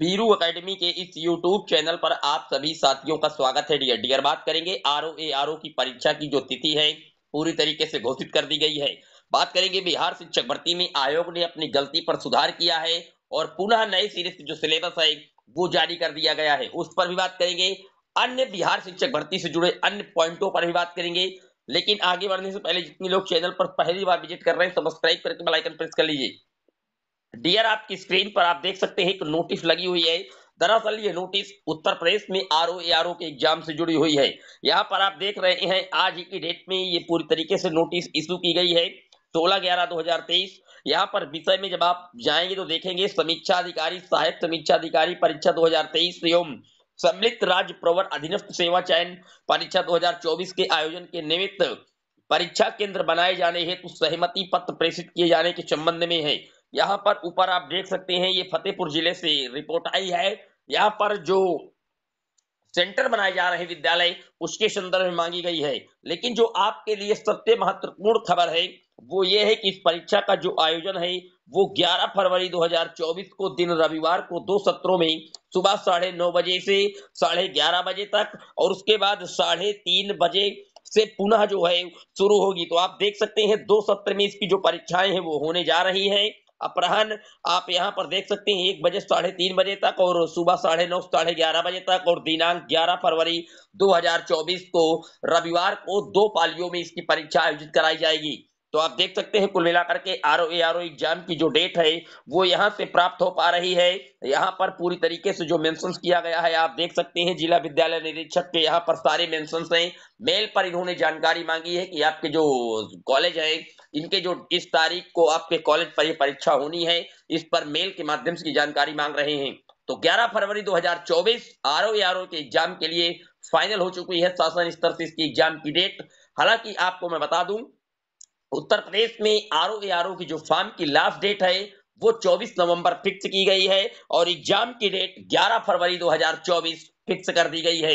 Biru academy के इस YouTube channel पर आप सभी साथियों का स्वागत है डियर डियर बात करेंगे आर ओ की परीक्षा की जो तिथि है पूरी तरीके से घोषित कर दी गई है बात करेंगे बिहार शिक्षक भर्ती में आयोग ने अपनी गलती पर सुधार किया है और पुनः नए सिरे से जो सिलेबस है वो जारी कर दिया गया है उस पर भी बात करेंगे अन्य बिहार शिक्षक भर्ती से जुड़े अन्य पॉइंटों पर भी बात करेंगे लेकिन आगे बढ़ने से पहले जितने लोग चैनल पर पहली बार विजिट कर रहे हैं सब्सक्राइब करके बेल आइकन प्रेस कर लीजिए डियर आपकी स्क्रीन पर आप देख सकते हैं एक नोटिस लगी हुई है दरअसल ये नोटिस उत्तर प्रदेश में आर ओ आर ओ के एग्जाम से जुड़ी हुई है यहाँ पर आप देख रहे हैं आज की डेट में ये पूरी तरीके से नोटिस इशू की गई है सोलह ग्यारह दो हजार तेईस यहाँ पर विषय में जब आप जाएंगे तो देखेंगे समीक्षा अधिकारी सहायक समीक्षा अधिकारी परीक्षा 2023 एवं सम्मिलित राज्य प्रवर अधीनस्थ सेवा चयन परीक्षा 2024 के आयोजन के निमित्त परीक्षा केंद्र बनाए जाने हेतु सहमति पत्र प्रेषित किए जाने के संबंध में है यहाँ पर ऊपर आप देख सकते हैं ये फतेहपुर जिले से रिपोर्ट आई है यहाँ पर जो सेंटर बनाए जा रहे विद्यालय उसके संदर्भ में मांगी गई है लेकिन जो आपके लिए सबसे महत्वपूर्ण खबर है वो ये है कि इस परीक्षा का जो आयोजन है वो 11 फरवरी 2024 को दिन रविवार को दो सत्रों में सुबह साढ़े नौ बजे से साढ़े ग्यारह बजे तक और उसके बाद साढ़े तीन बजे से पुनः जो है शुरू होगी तो आप देख सकते हैं दो सत्र में इसकी जो परीक्षाएं हैं वो होने जा रही हैं अपराहन आप यहाँ पर देख सकते हैं एक बजे साढ़े तीन बजे तक और सुबह साढ़े नौ साढ़े ग्यारह बजे तक और दिनांक ग्यारह फरवरी 2024 को रविवार को दो पालियों में इसकी परीक्षा आयोजित कराई जाएगी तो आप देख सकते हैं कुल मिलाकर के R O R O exam की जो डेट है वो यहाँ से प्राप्त हो पा रही है यहाँ पर पूरी तरीके से जो मेंशंस किया गया है आप देख सकते हैं जिला विद्यालय निरीक्षक के यहाँ पर सारे मेंशंस हैं मेल पर इन्होंने जानकारी मांगी है कि आपके जो कॉलेज है इनके जो इस तारीख को आपके कॉलेज पर ये परीक्षा होनी है इस पर मेल के माध्यम से जानकारी मांग रहे हैं तो 11 फरवरी 2024 आरओ आरओ के एग्जाम के लिए फाइनल हो चुकी है शासन स्तर से इसकी एग्जाम की डेट हालांकि आपको मैं बता दूं उत्तर प्रदेश में आरओ आरओ की जो फॉर्म की लास्ट डेट है वो 24 नवंबर फिक्स की गई है और एग्जाम की डेट 11 फरवरी 2024 फिक्स कर दी गई है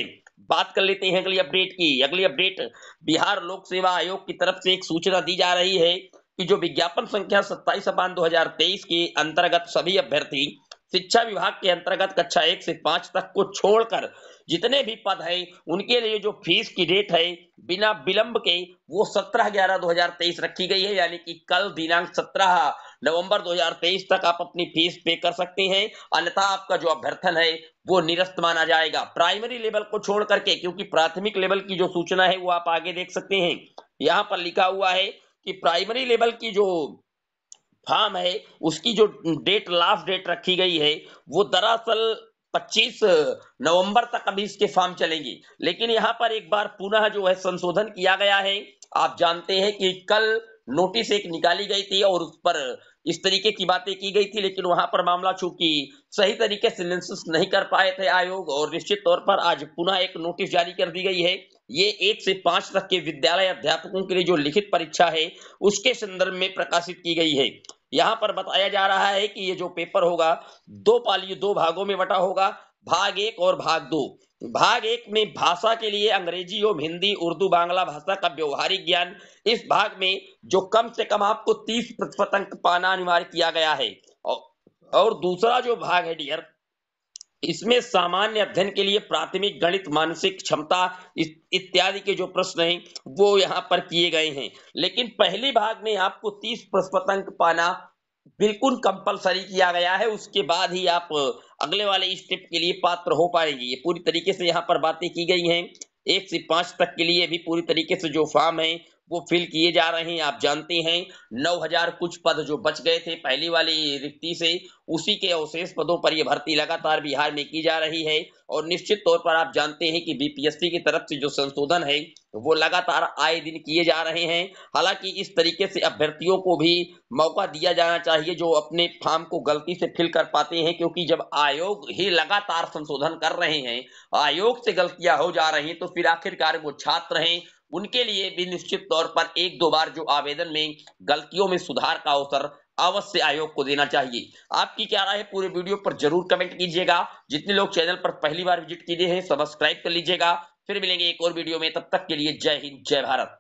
बात कर लेते हैं अगली अपडेट की अगली अपडेट बिहार लोक सेवा आयोग की तरफ से एक सूचना दी जा रही है कि जो विज्ञापन संख्या सत्ताईस अपान दो के अंतर्गत सभी अभ्यर्थी शिक्षा विभाग के अंतर्गत कक्षा एक से पांच तक को छोड़कर जितने भी पद हैं उनके लिए जो फीस की डेट है बिना विलंब के वो सत्रह ग्यारह दो हजार तेईस रखी गई है यानी कि कल दिनांक सत्रह नवंबर 2023 तक आप अपनी फीस पे कर सकते हैं अन्यथा आपका जो अभ्यर्थन है वो निरस्त माना जाएगा प्राइमरी लेवल को छोड़ करके क्योंकि प्राथमिक लेवल की जो सूचना है वो आप आगे देख सकते हैं यहाँ पर लिखा हुआ है कि प्राइमरी लेवल की जो फार्म है उसकी जो डेट लास्ट डेट रखी गई है वो दरअसल 25 नवंबर तक अभी इसके फार्म चलेंगे लेकिन यहाँ पर एक बार पुनः जो है संशोधन किया गया है आप जानते हैं कि कल नोटिस एक निकाली गई थी और उस पर इस तरीके की बातें की गई थी लेकिन वहां पर मामला चूंकि सही तरीके से नहीं कर पाए थे आयोग और निश्चित तौर पर आज पुनः एक नोटिस जारी कर दी गई है ये एक से पांच तक के विद्यालय अध्यापकों के लिए जो लिखित परीक्षा है उसके संदर्भ में प्रकाशित की गई है यहाँ पर बताया जा रहा है कि ये जो पेपर होगा दो पाली दो भागों में बटा होगा भाग एक और भाग दो भाग एक में भाषा के लिए अंग्रेजी एवं हिंदी उर्दू बांग्ला भाषा का व्यवहारिक ज्ञान इस भाग में जो कम से कम आपको तीस प्रतिशत अंक पाना अनिवार्य किया गया है और दूसरा जो भाग है डियर इसमें सामान्य अध्ययन के लिए प्राथमिक गणित मानसिक क्षमता इत्यादि के जो प्रश्न हैं वो यहाँ पर किए गए हैं लेकिन पहले भाग में आपको तीस प्रतिशत अंक पाना बिल्कुल कंपलसरी किया गया है उसके बाद ही आप अगले वाले स्टेप के लिए पात्र हो पाएंगे ये पूरी तरीके से यहाँ पर बातें की गई हैं एक से पांच तक के लिए भी पूरी तरीके से जो फॉर्म है वो फिल किए जा रहे हैं आप जानते हैं 9000 कुछ पद जो बच गए थे पहली वाली रिक्ति से उसी के अवशेष पदों पर यह भर्ती लगातार बिहार में की जा रही है और निश्चित तौर पर आप जानते हैं कि बीपीएससी की तरफ से जो संशोधन है वो लगातार आए दिन किए जा रहे हैं हालांकि इस तरीके से अभ्यर्थियों को भी मौका दिया जाना चाहिए जो अपने फार्म को गलती से फिल कर पाते हैं क्योंकि जब आयोग ही लगातार संशोधन कर रहे हैं आयोग से गलतियां हो जा रही हैं तो फिर आखिरकार वो छात्र हैं उनके लिए भी निश्चित तौर पर एक दो बार जो आवेदन में गलतियों में सुधार का अवसर अवश्य आयोग को देना चाहिए आपकी क्या राय है पूरे वीडियो पर जरूर कमेंट कीजिएगा जितने लोग चैनल पर पहली बार विजिट किए हैं सब्सक्राइब कर लीजिएगा फिर मिलेंगे एक और वीडियो में तब तक के लिए जय हिंद जय भारत